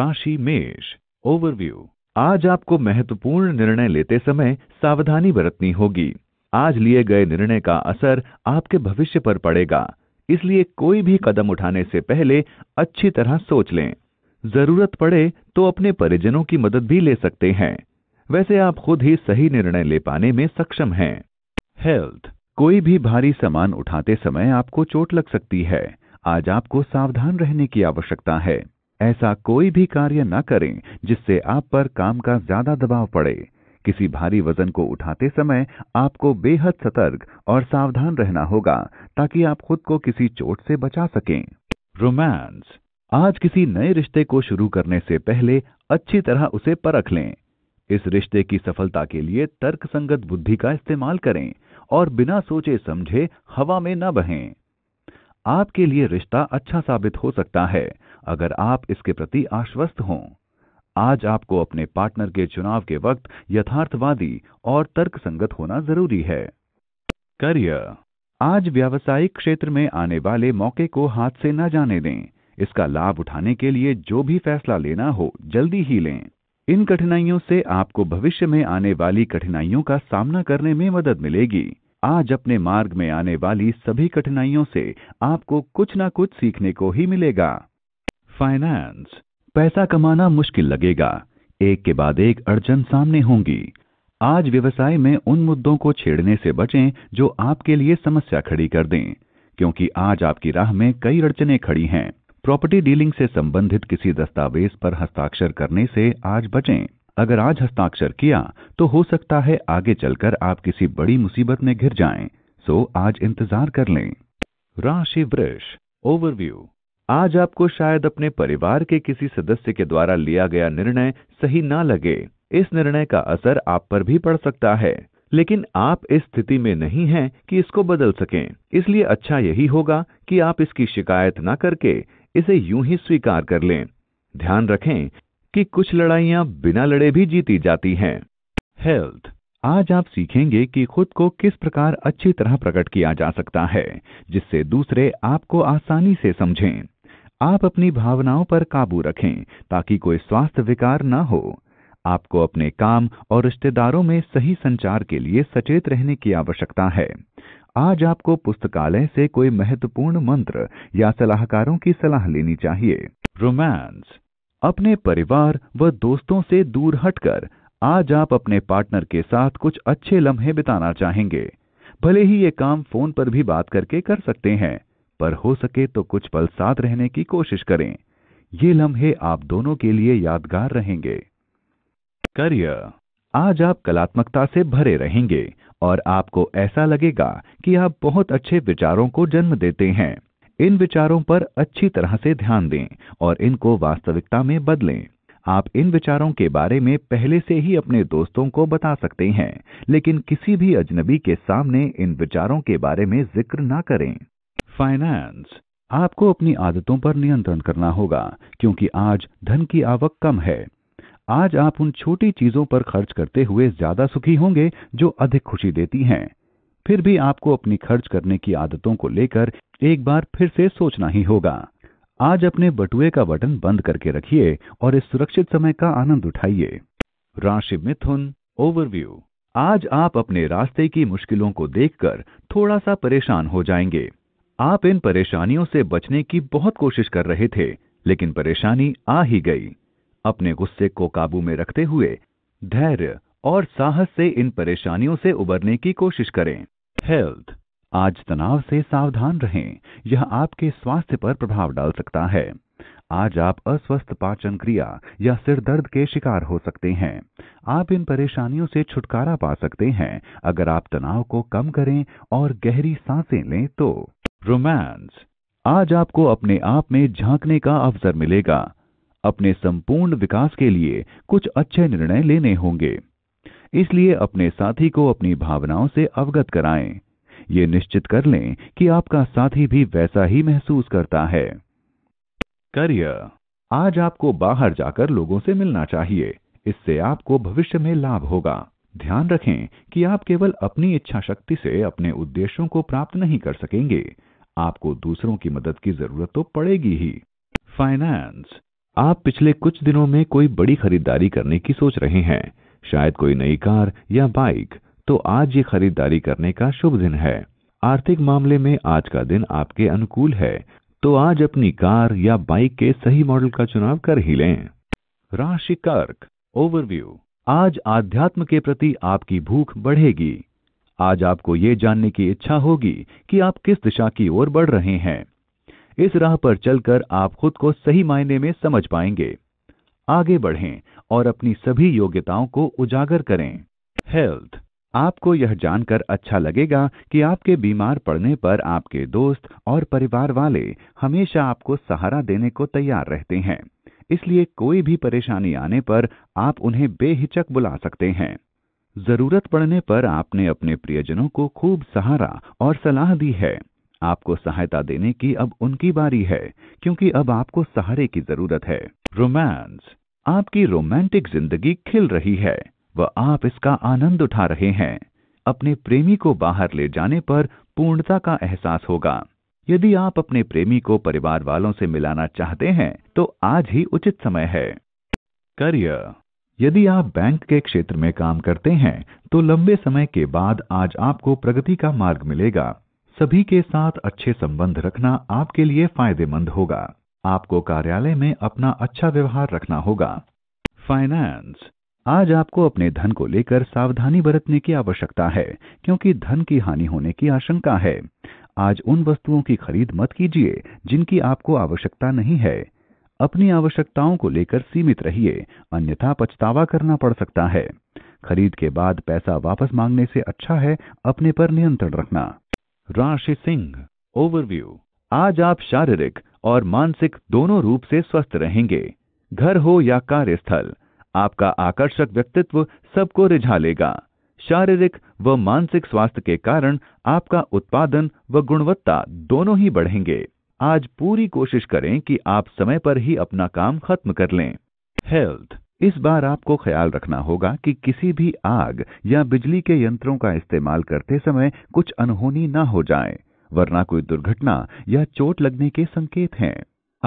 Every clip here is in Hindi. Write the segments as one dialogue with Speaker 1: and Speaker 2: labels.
Speaker 1: राशि मेष ओवरव्यू आज आपको महत्वपूर्ण निर्णय लेते समय सावधानी बरतनी होगी आज लिए गए निर्णय का असर आपके भविष्य पर पड़ेगा इसलिए कोई भी कदम उठाने से पहले अच्छी तरह सोच लें जरूरत पड़े तो अपने परिजनों की मदद भी ले सकते हैं वैसे आप खुद ही सही निर्णय ले पाने में सक्षम हैं हेल्थ कोई भी भारी सामान उठाते समय आपको चोट लग सकती है आज आपको सावधान रहने की आवश्यकता है ऐसा कोई भी कार्य न करें जिससे आप पर काम का ज्यादा दबाव पड़े किसी भारी वजन को उठाते समय आपको बेहद सतर्क और सावधान रहना होगा ताकि आप खुद को किसी चोट से बचा सकें रोमांस आज किसी नए रिश्ते को शुरू करने से पहले अच्छी तरह उसे परख लें इस रिश्ते की सफलता के लिए तर्कसंगत बुद्धि का इस्तेमाल करें और बिना सोचे समझे हवा में न बहें आपके लिए रिश्ता अच्छा साबित हो सकता है अगर आप इसके प्रति आश्वस्त हों आज आपको अपने पार्टनर के चुनाव के वक्त यथार्थवादी और तर्कसंगत होना जरूरी है करियर आज व्यावसायिक क्षेत्र में आने वाले मौके को हाथ से न जाने दें इसका लाभ उठाने के लिए जो भी फैसला लेना हो जल्दी ही लें इन कठिनाइयों से आपको भविष्य में आने वाली कठिनाइयों का सामना करने में मदद मिलेगी आज अपने मार्ग में आने वाली सभी कठिनाइयों से आपको कुछ ना कुछ सीखने को ही मिलेगा फाइनेंस पैसा कमाना मुश्किल लगेगा एक के बाद एक अड़चन सामने होंगी आज व्यवसाय में उन मुद्दों को छेड़ने से बचें जो आपके लिए समस्या खड़ी कर दें क्योंकि आज आपकी राह में कई अड़चने खड़ी हैं प्रॉपर्टी डीलिंग से संबंधित किसी दस्तावेज पर हस्ताक्षर करने से आज बचें अगर आज हस्ताक्षर किया तो हो सकता है आगे चलकर आप किसी बड़ी मुसीबत में घिर जाएं, सो आज इंतजार कर लें राशि वृष ओवरव्यू आज आपको शायद अपने परिवार के किसी सदस्य के द्वारा लिया गया निर्णय सही ना लगे इस निर्णय का असर आप पर भी पड़ सकता है लेकिन आप इस स्थिति में नहीं हैं कि इसको बदल सकें इसलिए अच्छा यही होगा कि आप इसकी शिकायत ना करके इसे यूं ही स्वीकार कर लें ध्यान रखें कि कुछ लड़ाइयां बिना लड़े भी जीती जाती हैं हेल्थ आज आप सीखेंगे कि खुद को किस प्रकार अच्छी तरह प्रकट किया जा सकता है जिससे दूसरे आपको आसानी से समझें आप अपनी भावनाओं पर काबू रखें ताकि कोई स्वास्थ्य विकार ना हो आपको अपने काम और रिश्तेदारों में सही संचार के लिए सचेत रहने की आवश्यकता है आज आपको पुस्तकालय से कोई महत्वपूर्ण मंत्र या सलाहकारों की सलाह लेनी चाहिए रोमांस अपने परिवार व दोस्तों से दूर हटकर आज आप अपने पार्टनर के साथ कुछ अच्छे लम्हे बिताना चाहेंगे भले ही ये काम फोन पर भी बात करके कर सकते हैं पर हो सके तो कुछ पल साथ रहने की कोशिश करें ये लम्हे आप दोनों के लिए यादगार रहेंगे करियर आज आप कलात्मकता से भरे रहेंगे और आपको ऐसा लगेगा कि आप बहुत अच्छे विचारों को जन्म देते हैं इन विचारों पर अच्छी तरह से ध्यान दें और इनको वास्तविकता में बदलें आप इन विचारों के बारे में पहले से ही अपने दोस्तों को बता सकते हैं लेकिन किसी भी अजनबी के सामने इन विचारों के बारे में जिक्र ना करें फाइनेंस आपको अपनी आदतों पर नियंत्रण करना होगा क्योंकि आज धन की आवक कम है आज आप उन छोटी चीजों पर खर्च करते हुए ज्यादा सुखी होंगे जो अधिक खुशी देती हैं फिर भी आपको अपनी खर्च करने की आदतों को लेकर एक बार फिर से सोचना ही होगा आज अपने बटुए का बटन बंद करके रखिए और इस सुरक्षित समय का आनंद उठाइए राशि मिथुन ओवरव्यू आज आप अपने रास्ते की मुश्किलों को देखकर थोड़ा सा परेशान हो जाएंगे आप इन परेशानियों से बचने की बहुत कोशिश कर रहे थे लेकिन परेशानी आ ही गई अपने गुस्से को काबू में रखते हुए धैर्य और साहस से इन परेशानियों से उबरने की कोशिश करें हेल्थ आज तनाव से सावधान रहें यह आपके स्वास्थ्य पर प्रभाव डाल सकता है आज आप अस्वस्थ पाचन क्रिया या सिर दर्द के शिकार हो सकते हैं आप इन परेशानियों से छुटकारा पा सकते हैं अगर आप तनाव को कम करें और गहरी सांसें लें तो रोमांस आज आपको अपने आप में झांकने का अवसर मिलेगा अपने संपूर्ण विकास के लिए कुछ अच्छे निर्णय लेने होंगे इसलिए अपने साथी को अपनी भावनाओं से अवगत कराएं ये निश्चित कर लें कि आपका साथी भी वैसा ही महसूस करता है करियर आज आपको बाहर जाकर लोगों से मिलना चाहिए इससे आपको भविष्य में लाभ होगा ध्यान रखें कि आप केवल अपनी इच्छा शक्ति से अपने उद्देश्यों को प्राप्त नहीं कर सकेंगे आपको दूसरों की मदद की जरूरत तो पड़ेगी ही फाइनेंस आप पिछले कुछ दिनों में कोई बड़ी खरीदारी करने की सोच रहे हैं शायद कोई नई कार या बाइक तो आज ये खरीदारी करने का शुभ दिन है आर्थिक मामले में आज का दिन आपके अनुकूल है तो आज अपनी कार या बाइक के सही मॉडल का चुनाव कर ही लें राशि कर्क ओवरव्यू आज आध्यात्म के प्रति आपकी भूख बढ़ेगी आज आपको ये जानने की इच्छा होगी कि आप किस दिशा की ओर बढ़ रहे हैं इस राह पर चलकर आप खुद को सही मायने में समझ पाएंगे आगे बढ़ें और अपनी सभी योग्यताओं को उजागर करें हेल्थ आपको यह जानकर अच्छा लगेगा कि आपके बीमार पड़ने पर आपके दोस्त और परिवार वाले हमेशा आपको सहारा देने को तैयार रहते हैं इसलिए कोई भी परेशानी आने पर आप उन्हें बेहिचक बुला सकते हैं जरूरत पड़ने पर आपने अपने प्रियजनों को खूब सहारा और सलाह दी है आपको सहायता देने की अब उनकी बारी है क्योंकि अब आपको सहारे की जरूरत है रोमांस आपकी रोमांटिक जिंदगी खिल रही है व आप इसका आनंद उठा रहे हैं अपने प्रेमी को बाहर ले जाने पर पूर्णता का एहसास होगा यदि आप अपने प्रेमी को परिवार वालों से मिलाना चाहते हैं तो आज ही उचित समय है करियर यदि आप बैंक के क्षेत्र में काम करते हैं तो लंबे समय के बाद आज आपको प्रगति का मार्ग मिलेगा सभी के साथ अच्छे संबंध रखना आपके लिए फायदेमंद होगा आपको कार्यालय में अपना अच्छा व्यवहार रखना होगा फाइनेंस आज आपको अपने धन को लेकर सावधानी बरतने की आवश्यकता है क्योंकि धन की हानि होने की आशंका है आज उन वस्तुओं की खरीद मत कीजिए जिनकी आपको आवश्यकता नहीं है अपनी आवश्यकताओं को लेकर सीमित रहिए अन्यथा पछतावा करना पड़ सकता है खरीद के बाद पैसा वापस मांगने से अच्छा है अपने पर नियंत्रण रखना राशि सिंह ओवरव्यू आज आप शारीरिक और मानसिक दोनों रूप से स्वस्थ रहेंगे घर हो या कार्यस्थल आपका आकर्षक व्यक्तित्व सबको रिझा लेगा शारीरिक व मानसिक स्वास्थ्य के कारण आपका उत्पादन व गुणवत्ता दोनों ही बढ़ेंगे आज पूरी कोशिश करें कि आप समय पर ही अपना काम खत्म कर लें हेल्थ इस बार आपको ख्याल रखना होगा कि किसी भी आग या बिजली के यंत्रों का इस्तेमाल करते समय कुछ अनहोनी ना हो जाए वरना कोई दुर्घटना या चोट लगने के संकेत हैं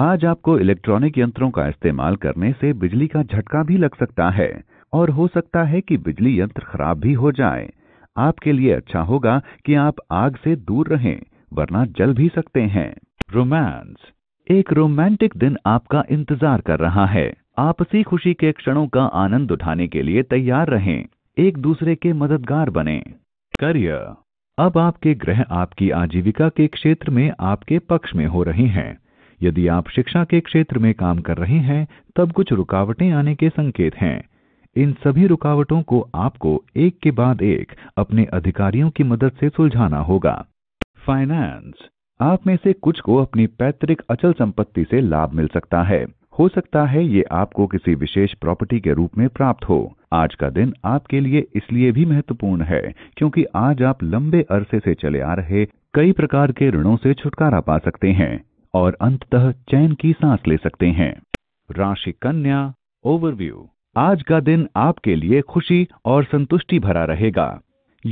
Speaker 1: आज आपको इलेक्ट्रॉनिक यंत्रों का इस्तेमाल करने से बिजली का झटका भी लग सकता है और हो सकता है कि बिजली यंत्र खराब भी हो जाए आपके लिए अच्छा होगा कि आप आग से दूर रहें वरना जल भी सकते हैं रोमांस एक रोमांटिक दिन आपका इंतजार कर रहा है आपसी खुशी के क्षणों का आनंद उठाने के लिए तैयार रहें एक दूसरे के मददगार बने करियर अब आपके ग्रह आपकी आजीविका के क्षेत्र में आपके पक्ष में हो रहे हैं यदि आप शिक्षा के क्षेत्र में काम कर रहे हैं तब कुछ रुकावटें आने के संकेत हैं इन सभी रुकावटों को आपको एक के बाद एक अपने अधिकारियों की मदद से सुलझाना होगा फाइनेंस आप में से कुछ को अपनी पैतृक अचल संपत्ति से लाभ मिल सकता है हो सकता है ये आपको किसी विशेष प्रॉपर्टी के रूप में प्राप्त हो आज का दिन आपके लिए इसलिए भी महत्वपूर्ण है क्योंकि आज आप लंबे अरसे से चले आ रहे कई प्रकार के ऋणों से छुटकारा पा सकते हैं और अंततः चैन की सांस ले सकते हैं राशि कन्या ओवरव्यू आज का दिन आपके लिए खुशी और संतुष्टि भरा रहेगा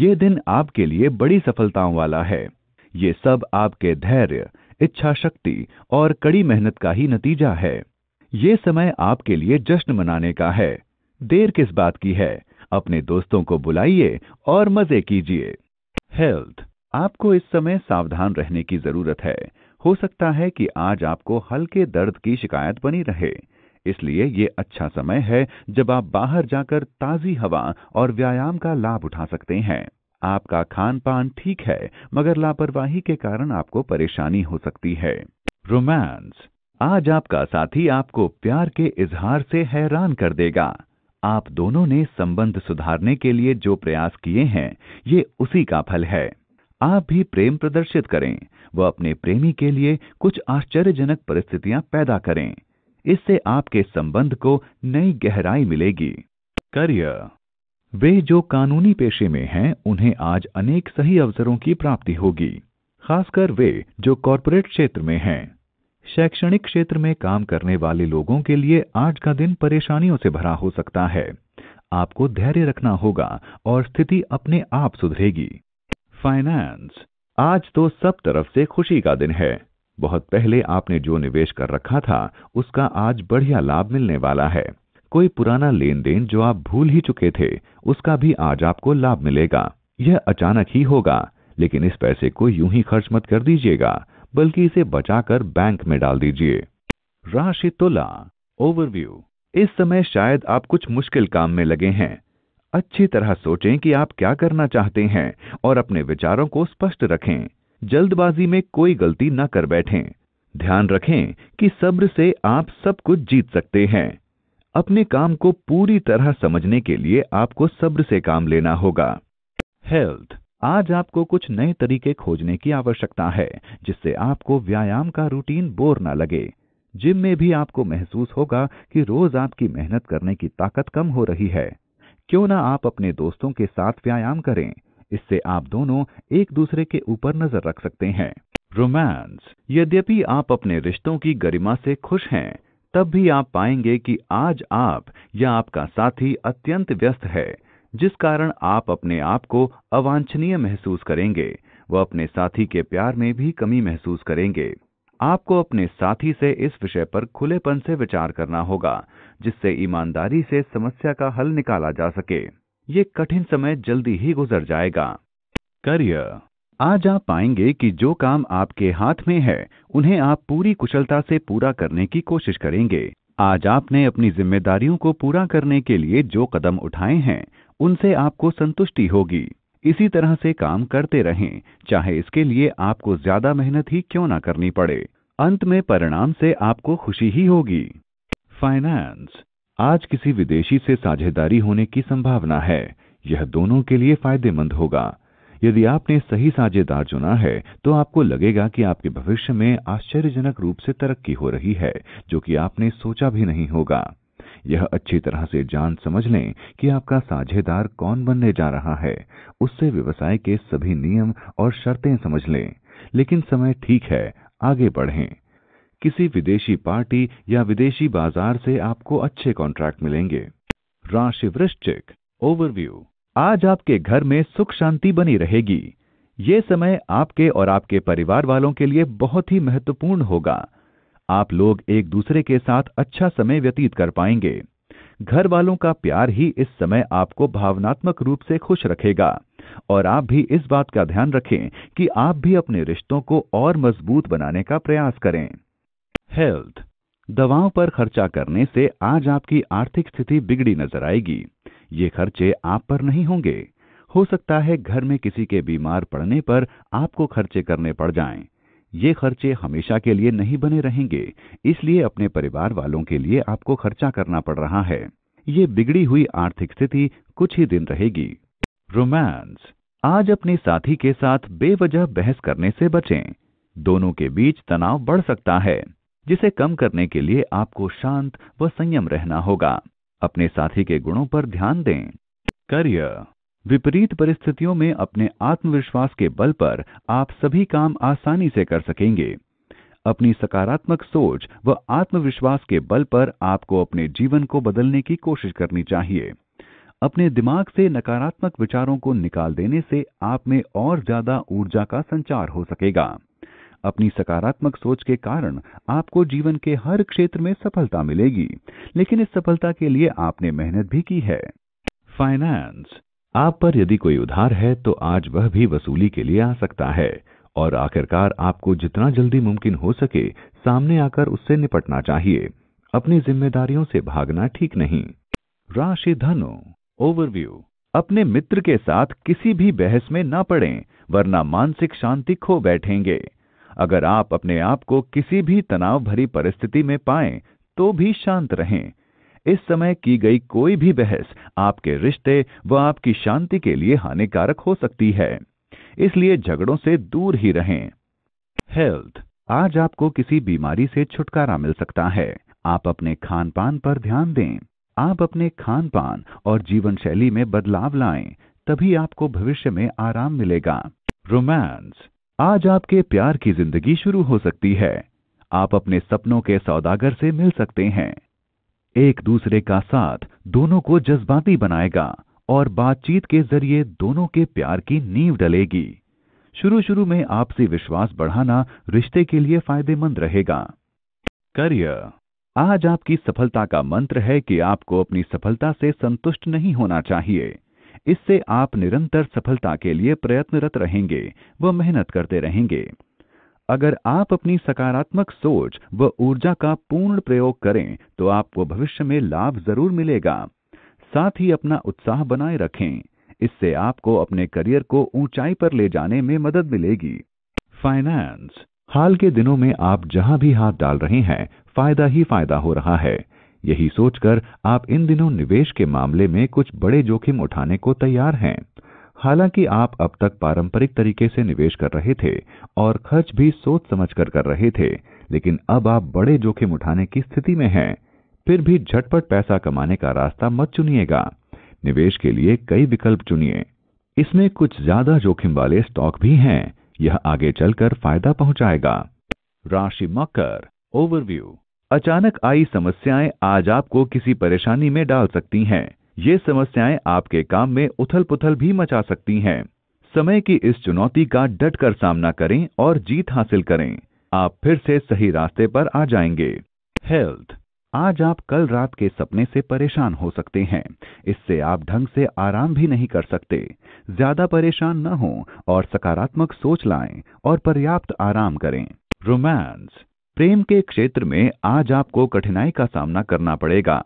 Speaker 1: ये दिन आपके लिए बड़ी सफलताओं वाला है ये सब आपके धैर्य इच्छा शक्ति और कड़ी मेहनत का ही नतीजा है ये समय आपके लिए जश्न मनाने का है देर किस बात की है अपने दोस्तों को बुलाइए और मजे कीजिए हेल्थ आपको इस समय सावधान रहने की जरूरत है हो सकता है कि आज आपको हल्के दर्द की शिकायत बनी रहे इसलिए ये अच्छा समय है जब आप बाहर जाकर ताजी हवा और व्यायाम का लाभ उठा सकते हैं आपका खान पान ठीक है मगर लापरवाही के कारण आपको परेशानी हो सकती है रोमांस आज आपका साथी आपको प्यार के इजहार से हैरान कर देगा आप दोनों ने संबंध सुधारने के लिए जो प्रयास किए हैं ये उसी का फल है आप भी प्रेम प्रदर्शित करें व अपने प्रेमी के लिए कुछ आश्चर्यजनक परिस्थितियां पैदा करें इससे आपके संबंध को नई गहराई मिलेगी करियर वे जो कानूनी पेशे में हैं उन्हें आज अनेक सही अवसरों की प्राप्ति होगी खासकर वे जो कॉरपोरेट क्षेत्र में हैं शैक्षणिक क्षेत्र में काम करने वाले लोगों के लिए आज का दिन परेशानियों से भरा हो सकता है आपको धैर्य रखना होगा और स्थिति अपने आप सुधरेगी फाइनेंस आज तो सब तरफ से खुशी का दिन है बहुत पहले आपने जो निवेश कर रखा था उसका आज बढ़िया लाभ मिलने वाला है कोई पुराना लेन देन जो आप भूल ही चुके थे उसका भी आज आपको लाभ मिलेगा यह अचानक ही होगा लेकिन इस पैसे को यूं ही खर्च मत कर दीजिएगा बल्कि इसे बचाकर बैंक में डाल दीजिए राशि तुला ओवरव्यू इस समय शायद आप कुछ मुश्किल काम में लगे हैं अच्छी तरह सोचें कि आप क्या करना चाहते हैं और अपने विचारों को स्पष्ट रखें जल्दबाजी में कोई गलती न कर बैठें ध्यान रखें कि सब्र से आप सब कुछ जीत सकते हैं अपने काम को पूरी तरह समझने के लिए आपको सब्र से काम लेना होगा हेल्थ आज आपको कुछ नए तरीके खोजने की आवश्यकता है जिससे आपको व्यायाम का रूटीन बोर ना लगे जिम में भी आपको महसूस होगा कि रोज आपकी मेहनत करने की ताकत कम हो रही है क्यों ना आप अपने दोस्तों के साथ व्यायाम करें इससे आप दोनों एक दूसरे के ऊपर नजर रख सकते हैं रोमांस यद्यपि आप अपने रिश्तों की गरिमा से खुश हैं तब भी आप पाएंगे कि आज आप या आपका साथी अत्यंत व्यस्त है जिस कारण आप अपने आप को अवांछनीय महसूस करेंगे व अपने साथी के प्यार में भी कमी महसूस करेंगे आपको अपने साथी से इस विषय पर खुलेपन से विचार करना होगा जिससे ईमानदारी से समस्या का हल निकाला जा सके ये कठिन समय जल्दी ही गुजर जाएगा करियर आज आप पाएंगे कि जो काम आपके हाथ में है उन्हें आप पूरी कुशलता से पूरा करने की कोशिश करेंगे आज आपने अपनी जिम्मेदारियों को पूरा करने के लिए जो कदम उठाए हैं उनसे आपको संतुष्टि होगी इसी तरह से काम करते रहें चाहे इसके लिए आपको ज्यादा मेहनत ही क्यों ना करनी पड़े अंत में परिणाम से आपको खुशी ही होगी फाइनेंस आज किसी विदेशी से साझेदारी होने की संभावना है यह दोनों के लिए फायदेमंद होगा यदि आपने सही साझेदार चुना है तो आपको लगेगा कि आपके भविष्य में आश्चर्यजनक रूप से तरक्की हो रही है जो कि आपने सोचा भी नहीं होगा यह अच्छी तरह से जान समझ लें कि आपका साझेदार कौन बनने जा रहा है उससे व्यवसाय के सभी नियम और शर्तें समझ लें लेकिन समय ठीक है आगे बढ़ें किसी विदेशी पार्टी या विदेशी बाजार से आपको अच्छे कॉन्ट्रैक्ट मिलेंगे राशि वृश्चिक ओवरव्यू आज आपके घर में सुख शांति बनी रहेगी ये समय आपके और आपके परिवार वालों के लिए बहुत ही महत्वपूर्ण होगा आप लोग एक दूसरे के साथ अच्छा समय व्यतीत कर पाएंगे घर वालों का प्यार ही इस समय आपको भावनात्मक रूप से खुश रखेगा और आप भी इस बात का ध्यान रखें कि आप भी अपने रिश्तों को और मजबूत बनाने का प्रयास करें हेल्थ दवाओं पर खर्चा करने से आज आपकी आर्थिक स्थिति बिगड़ी नजर आएगी ये खर्चे आप पर नहीं होंगे हो सकता है घर में किसी के बीमार पड़ने पर आपको खर्चे करने पड़ जाएं। ये खर्चे हमेशा के लिए नहीं बने रहेंगे इसलिए अपने परिवार वालों के लिए आपको खर्चा करना पड़ रहा है ये बिगड़ी हुई आर्थिक स्थिति कुछ ही दिन रहेगी रोमांस आज अपने साथी के साथ बेवजह बहस करने से बचें दोनों के बीच तनाव बढ़ सकता है जिसे कम करने के लिए आपको शांत व संयम रहना होगा अपने साथी के गुणों पर ध्यान दें करियर विपरीत परिस्थितियों में अपने आत्मविश्वास के बल पर आप सभी काम आसानी से कर सकेंगे अपनी सकारात्मक सोच व आत्मविश्वास के बल पर आपको अपने जीवन को बदलने की कोशिश करनी चाहिए अपने दिमाग से नकारात्मक विचारों को निकाल देने से आप में और ज्यादा ऊर्जा का संचार हो सकेगा अपनी सकारात्मक सोच के कारण आपको जीवन के हर क्षेत्र में सफलता मिलेगी लेकिन इस सफलता के लिए आपने मेहनत भी की है फाइनेंस आप पर यदि कोई उधार है तो आज वह भी वसूली के लिए आ सकता है और आखिरकार आपको जितना जल्दी मुमकिन हो सके सामने आकर उससे निपटना चाहिए अपनी जिम्मेदारियों से भागना ठीक नहीं राशि धनु ओवरव्यू अपने मित्र के साथ किसी भी बहस में ना पड़ें वरना मानसिक शांति खो बैठेंगे अगर आप अपने आप को किसी भी तनाव भरी परिस्थिति में पाएं तो भी शांत रहें इस समय की गई कोई भी बहस आपके रिश्ते व आपकी शांति के लिए हानिकारक हो सकती है इसलिए झगड़ों से दूर ही रहें हेल्थ आज आपको किसी बीमारी से छुटकारा मिल सकता है आप अपने खान पान पर ध्यान दें आप अपने खान पान और जीवन शैली में बदलाव लाएं तभी आपको भविष्य में आराम मिलेगा रोमांस आज आपके प्यार की जिंदगी शुरू हो सकती है आप अपने सपनों के सौदागर से मिल सकते हैं एक दूसरे का साथ दोनों को जज्बाती बनाएगा और बातचीत के जरिए दोनों के प्यार की नींव डलेगी शुरू शुरू में आपसी विश्वास बढ़ाना रिश्ते के लिए फायदेमंद रहेगा करियर आज आपकी सफलता का मंत्र है कि आपको अपनी सफलता से संतुष्ट नहीं होना चाहिए इससे आप निरंतर सफलता के लिए प्रयत्नरत रहेंगे व मेहनत करते रहेंगे अगर आप अपनी सकारात्मक सोच व ऊर्जा का पूर्ण प्रयोग करें तो आपको भविष्य में लाभ जरूर मिलेगा साथ ही अपना उत्साह बनाए रखें इससे आपको अपने करियर को ऊंचाई पर ले जाने में मदद मिलेगी फाइनेंस हाल के दिनों में आप जहां भी हाथ डाल रहे हैं फायदा ही फायदा हो रहा है यही सोचकर आप इन दिनों निवेश के मामले में कुछ बड़े जोखिम उठाने को तैयार हैं हालांकि आप अब तक पारंपरिक तरीके से निवेश कर रहे थे और खर्च भी सोच समझकर कर रहे थे लेकिन अब आप बड़े जोखिम उठाने की स्थिति में हैं फिर भी झटपट पैसा कमाने का रास्ता मत चुनिएगा निवेश के लिए कई विकल्प चुनिए इसमें कुछ ज्यादा जोखिम वाले स्टॉक भी हैं यह आगे चलकर फायदा पहुंचाएगा राशि मकर ओवरव्यू अचानक आई समस्याएं आज आपको किसी परेशानी में डाल सकती हैं ये समस्याएं आपके काम में उथल पुथल भी मचा सकती हैं समय की इस चुनौती का डट कर सामना करें और जीत हासिल करें आप फिर से सही रास्ते पर आ जाएंगे हेल्थ आज आप कल रात के सपने से परेशान हो सकते हैं इससे आप ढंग से आराम भी नहीं कर सकते ज्यादा परेशान न हो और सकारात्मक सोच लाएं और पर्याप्त आराम करें रोमांस प्रेम के क्षेत्र में आज आपको कठिनाई का सामना करना पड़ेगा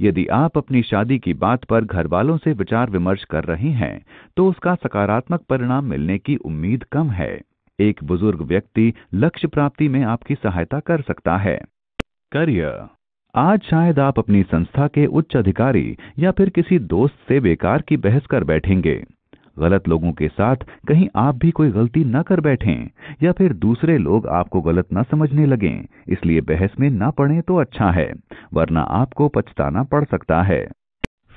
Speaker 1: यदि आप अपनी शादी की बात पर घर वालों से विचार विमर्श कर रहे हैं तो उसका सकारात्मक परिणाम मिलने की उम्मीद कम है एक बुजुर्ग व्यक्ति लक्ष्य प्राप्ति में आपकी सहायता कर सकता है करियर आज शायद आप अपनी संस्था के उच्च अधिकारी या फिर किसी दोस्त से बेकार की बहस कर बैठेंगे गलत लोगों के साथ कहीं आप भी कोई गलती न कर बैठें या फिर दूसरे लोग आपको गलत न समझने लगें इसलिए बहस में न पड़े तो अच्छा है वरना आपको पछताना पड़ सकता है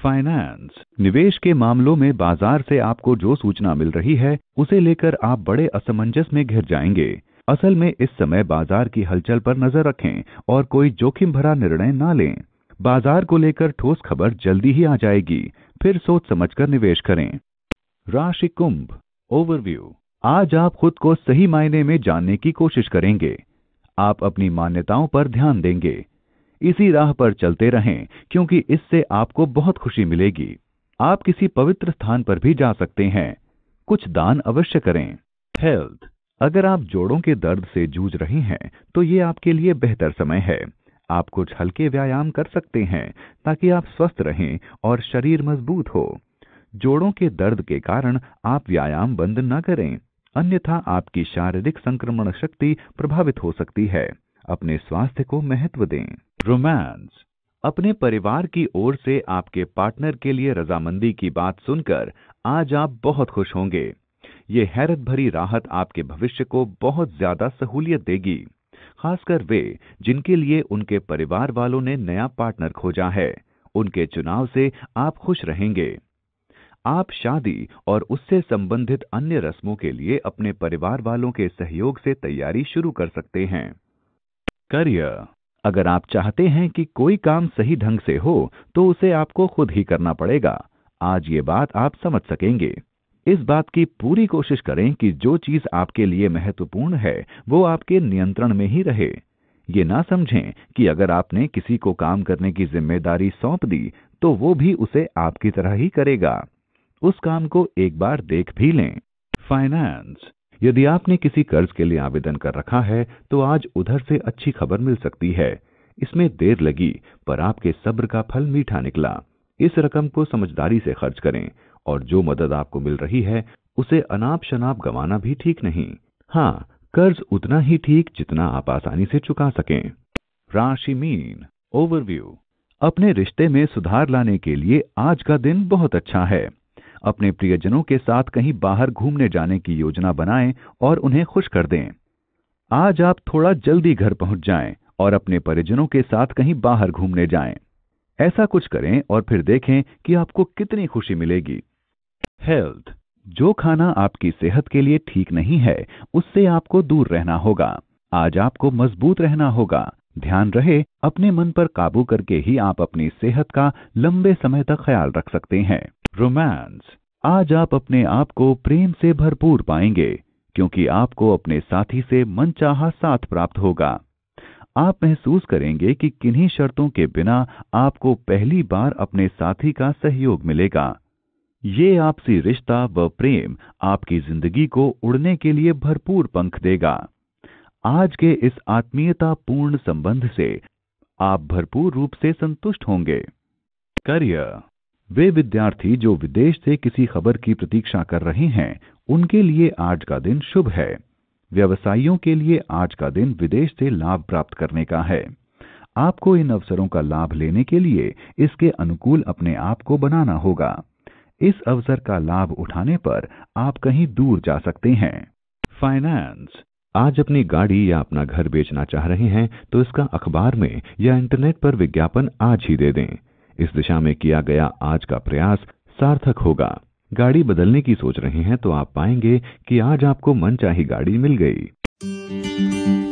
Speaker 1: फाइनेंस निवेश के मामलों में बाजार से आपको जो सूचना मिल रही है उसे लेकर आप बड़े असमंजस में घिर जाएंगे असल में इस समय बाजार की हलचल पर नजर रखें और कोई जोखिम भरा निर्णय ना लें बाजार को लेकर ठोस खबर जल्दी ही आ जाएगी फिर सोच समझकर निवेश करें राशि कुंभ ओवरव्यू आज आप खुद को सही मायने में जानने की कोशिश करेंगे आप अपनी मान्यताओं पर ध्यान देंगे इसी राह पर चलते रहें क्योंकि इससे आपको बहुत खुशी मिलेगी आप किसी पवित्र स्थान पर भी जा सकते हैं कुछ दान अवश्य करें हेल्थ अगर आप जोड़ों के दर्द से जूझ रहे हैं तो ये आपके लिए बेहतर समय है आप कुछ हल्के व्यायाम कर सकते हैं ताकि आप स्वस्थ रहें और शरीर मजबूत हो जोड़ों के दर्द के कारण आप व्यायाम बंद न करें अन्यथा आपकी शारीरिक संक्रमण शक्ति प्रभावित हो सकती है अपने स्वास्थ्य को महत्व दें रोमांस अपने परिवार की ओर से आपके पार्टनर के लिए रजामंदी की बात सुनकर आज आप बहुत खुश होंगे ये हैरत भरी राहत आपके भविष्य को बहुत ज्यादा सहूलियत देगी खासकर वे जिनके लिए उनके परिवार वालों ने नया पार्टनर खोजा है उनके चुनाव से आप खुश रहेंगे आप शादी और उससे संबंधित अन्य रस्मों के लिए अपने परिवार वालों के सहयोग से तैयारी शुरू कर सकते हैं करियर अगर आप चाहते हैं कि कोई काम सही ढंग से हो तो उसे आपको खुद ही करना पड़ेगा आज ये बात आप समझ सकेंगे इस बात की पूरी कोशिश करें कि जो चीज आपके लिए महत्वपूर्ण है वो आपके नियंत्रण में ही रहे ये ना समझें कि अगर आपने किसी को काम करने की जिम्मेदारी सौंप दी तो वो भी उसे आपकी तरह ही करेगा उस काम को एक बार देख भी लें फाइनेंस यदि आपने किसी कर्ज के लिए आवेदन कर रखा है तो आज उधर से अच्छी खबर मिल सकती है इसमें देर लगी पर आपके सब्र का फल मीठा निकला इस रकम को समझदारी से खर्च करें और जो मदद आपको मिल रही है उसे अनाप शनाप गंवाना भी ठीक नहीं हाँ कर्ज उतना ही ठीक जितना आप आसानी से चुका सकें राशि मीन ओवरव्यू अपने रिश्ते में सुधार लाने के लिए आज का दिन बहुत अच्छा है अपने प्रियजनों के साथ कहीं बाहर घूमने जाने की योजना बनाएं और उन्हें खुश कर दें आज आप थोड़ा जल्दी घर पहुंच जाएं और अपने परिजनों के साथ कहीं बाहर घूमने जाएं। ऐसा कुछ करें और फिर देखें कि आपको कितनी खुशी मिलेगी हेल्थ जो खाना आपकी सेहत के लिए ठीक नहीं है उससे आपको दूर रहना होगा आज आपको मजबूत रहना होगा ध्यान रहे अपने मन पर काबू करके ही आप अपनी सेहत का लंबे समय तक ख्याल रख सकते हैं रोमांस आज आप अपने आप को प्रेम से भरपूर पाएंगे क्योंकि आपको अपने साथी से मनचाहा साथ प्राप्त होगा आप महसूस करेंगे कि किन्हीं शर्तों के बिना आपको पहली बार अपने साथी का सहयोग मिलेगा ये आपसी रिश्ता व प्रेम आपकी जिंदगी को उड़ने के लिए भरपूर पंख देगा आज के इस आत्मीयतापूर्ण संबंध से आप भरपूर रूप से संतुष्ट होंगे करियर वे विद्यार्थी जो विदेश से किसी खबर की प्रतीक्षा कर रहे हैं उनके लिए आज का दिन शुभ है व्यवसायियों के लिए आज का दिन विदेश से लाभ प्राप्त करने का है आपको इन अवसरों का लाभ लेने के लिए इसके अनुकूल अपने आप को बनाना होगा इस अवसर का लाभ उठाने पर आप कहीं दूर जा सकते हैं फाइनेंस आज अपनी गाड़ी या अपना घर बेचना चाह रहे हैं तो इसका अखबार में या इंटरनेट पर विज्ञापन आज ही दे दें इस दिशा में किया गया आज का प्रयास सार्थक होगा गाड़ी बदलने की सोच रहे हैं तो आप पाएंगे कि आज आपको मनचाही गाड़ी मिल गई